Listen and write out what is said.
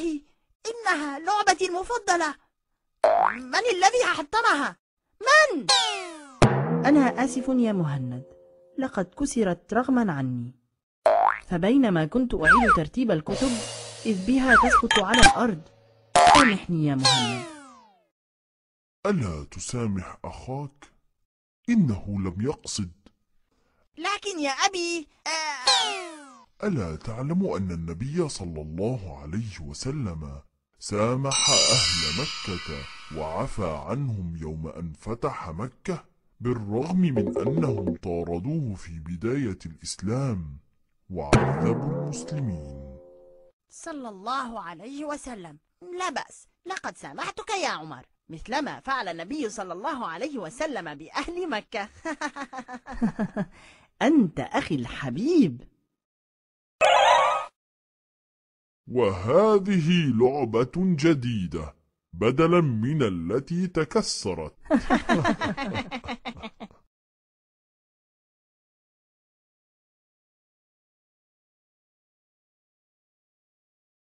إلهي إنها لعبتي المفضلة من الذي أحطمها؟ من؟ أنا آسف يا مهند لقد كسرت رغما عني فبينما كنت أعيد ترتيب الكتب إذ بها تسقط على الأرض سامحني يا مهند ألا تسامح أخاك؟ إنه لم يقصد لكن يا أبي آه... ألا تعلم أن النبي صلى الله عليه وسلم سامح أهل مكة وعفى عنهم يوم أن فتح مكة بالرغم من أنهم طاردوه في بداية الإسلام وعذبوا المسلمين صلى الله عليه وسلم لا بأس لقد سامحتك يا عمر مثلما فعل النبي صلى الله عليه وسلم بأهل مكة أنت أخي الحبيب وهذه لعبة جديدة بدلا من التي تكسرت